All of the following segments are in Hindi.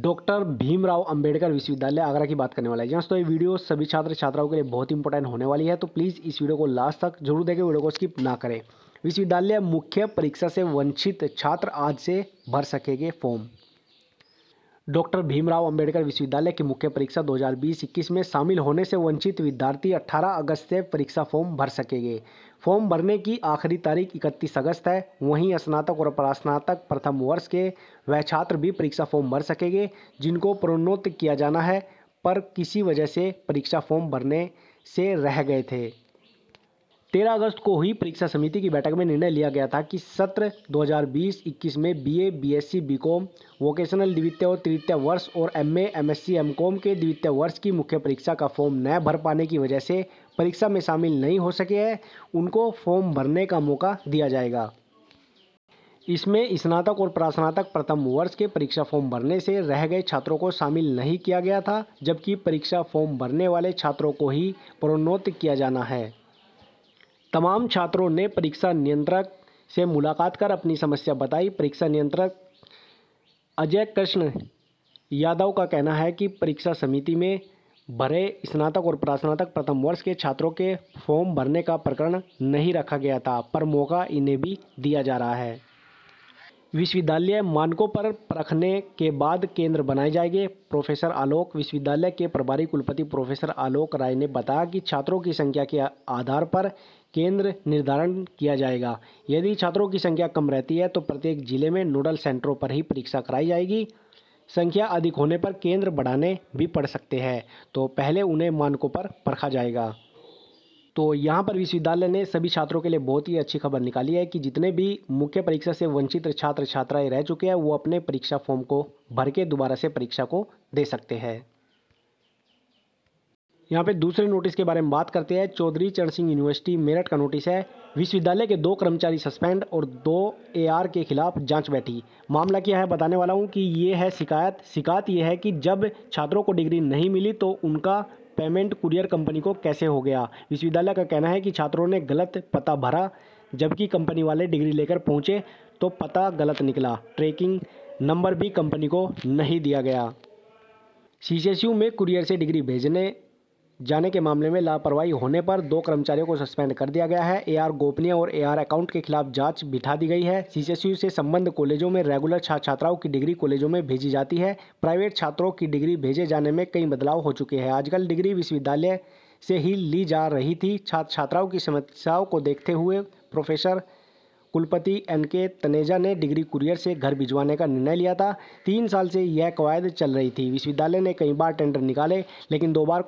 डॉक्टर भीमराव अंबेडकर विश्वविद्यालय आगरा की बात करने वाला है जहाँ तो ये वीडियो सभी छात्र छात्राओं के लिए बहुत इंपॉर्टेंट होने वाली है तो प्लीज़ इस वीडियो को लास्ट तक जरूर देखें वीडियो को स्किप ना करें विश्वविद्यालय मुख्य परीक्षा से वंचित छात्र आज से भर सकेंगे फॉर्म डॉक्टर भीमराव अंबेडकर विश्वविद्यालय की मुख्य परीक्षा 2020-21 में शामिल होने से वंचित विद्यार्थी 18 अगस्त से परीक्षा फॉर्म भर सकेंगे फॉर्म भरने की आखिरी तारीख 31 अगस्त है वहीं स्नातक और परास्नातक प्रथम वर्ष के वह छात्र भी परीक्षा फॉर्म भर सकेंगे जिनको प्रोन्नत किया जाना है पर किसी वजह से परीक्षा फॉर्म भरने से रह गए थे तेरह अगस्त को हुई परीक्षा समिति की बैठक में निर्णय लिया गया था कि सत्र 2020-21 में बीए, बीएससी, बीकॉम, वोकेशनल द्वितीय और तृतीय वर्ष और एमए, एमएससी, एमकॉम के द्वितीय वर्ष की मुख्य परीक्षा का फॉर्म न भर पाने की वजह से परीक्षा में शामिल नहीं हो सके हैं उनको फॉर्म भरने का मौका दिया जाएगा इसमें स्नातक और प्रास्नातक प्रथम वर्ष के परीक्षा फॉर्म भरने से रह गए छात्रों को शामिल नहीं किया गया था जबकि परीक्षा फॉर्म भरने वाले छात्रों को ही प्रोन्नत किया जाना है तमाम छात्रों ने परीक्षा नियंत्रक से मुलाकात कर अपनी समस्या बताई परीक्षा नियंत्रक अजय कृष्ण यादव का कहना है कि परीक्षा समिति में भरे स्नातक और प्रास्नातक प्रथम वर्ष के छात्रों के फॉर्म भरने का प्रकरण नहीं रखा गया था पर मौका इन्हें भी दिया जा रहा है विश्वविद्यालय मानकों पर परखने के बाद केंद्र बनाए जाएंगे प्रोफेसर आलोक विश्वविद्यालय के प्रभारी कुलपति प्रोफेसर आलोक राय ने बताया कि छात्रों की संख्या के आधार पर केंद्र निर्धारण किया जाएगा यदि छात्रों की संख्या कम रहती है तो प्रत्येक जिले में नोडल सेंटरों पर ही परीक्षा कराई जाएगी संख्या अधिक होने पर केंद्र बढ़ाने भी पड़ सकते हैं तो पहले उन्हें मानकों पर परखा जाएगा तो यहाँ पर विश्वविद्यालय ने सभी छात्रों के लिए बहुत ही अच्छी खबर निकाली है कि जितने भी मुख्य परीक्षा से वंचित छात्र छात्राएं रह चुके हैं वो अपने परीक्षा फॉर्म को भर के दोबारा से परीक्षा को दे सकते हैं यहाँ पे दूसरे नोटिस के बारे में बात करते हैं चौधरी चरण सिंह यूनिवर्सिटी मेरठ का नोटिस है विश्वविद्यालय के दो कर्मचारी सस्पेंड और दो एआर के खिलाफ जांच बैठी मामला क्या है बताने वाला हूँ कि ये है शिकायत शिकायत ये है कि जब छात्रों को डिग्री नहीं मिली तो उनका पेमेंट कुरियर कंपनी को कैसे हो गया विश्वविद्यालय का कहना है कि छात्रों ने गलत पता भरा जबकि कंपनी वाले डिग्री लेकर पहुंचे तो पता गलत निकला ट्रैकिंग नंबर भी कंपनी को नहीं दिया गया सी में कुरियर से डिग्री भेजने जाने के मामले में लापरवाही होने पर दो कर्मचारियों को सस्पेंड कर दिया गया है एआर गोपनीय और एआर अकाउंट के खिलाफ जांच बिठा दी गई है सीसीएसयू से संबंध कॉलेजों में रेगुलर छात्र छात्राओं की डिग्री कॉलेजों में भेजी जाती है प्राइवेट छात्रों की डिग्री भेजे जाने में कई बदलाव हो चुके हैं आजकल डिग्री विश्वविद्यालय से ही ली जा रही थी छात्र छात्राओं की समस्याओं को देखते हुए प्रोफेसर कुलपति एन के तनेजा ने डिग्री कुरियर से घर भिजवाने का निर्णय लिया था तीन साल से यह कवायद चल रही थी विश्वविद्यालय ने कई बार टेंडर निकाले लेकिन दो बार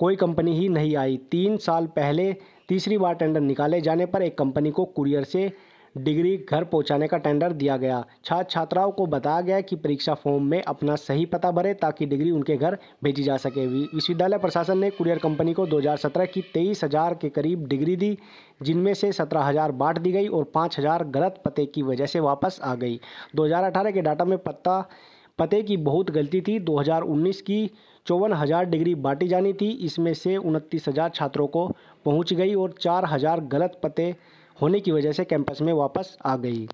कोई कंपनी ही नहीं आई तीन साल पहले तीसरी बार टेंडर निकाले जाने पर एक कंपनी को कुरियर से डिग्री घर पहुंचाने का टेंडर दिया गया छात्र छात्राओं को बताया गया कि परीक्षा फॉर्म में अपना सही पता भरे ताकि डिग्री उनके घर भेजी जा सके विश्वविद्यालय प्रशासन ने कुरियर कंपनी को 2017 की तेईस हज़ार के करीब डिग्री दी जिनमें से सत्रह हज़ार बांट दी गई और पाँच हज़ार गलत पते की वजह से वापस आ गई दो के डाटा में पता पते की बहुत गलती थी दो की चौवन हज़ार डिग्री बांटी जानी थी इसमें से उनतीस हज़ार छात्रों को पहुंच गई और चार हज़ार गलत पते होने की वजह से कैंपस में वापस आ गई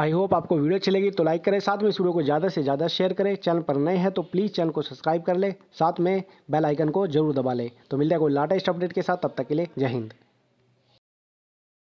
आई होप आपको वीडियो अच्छी लगी तो लाइक करें साथ में इस वीडियो को ज़्यादा से ज़्यादा शेयर करें चैनल पर नए हैं तो प्लीज़ चैनल को सब्सक्राइब कर लें साथ में बेल आइकन को जरूर दबा लें तो मिलता है कोई लाटेस्ट अपडेट के साथ तब तक के लिए जय हिंद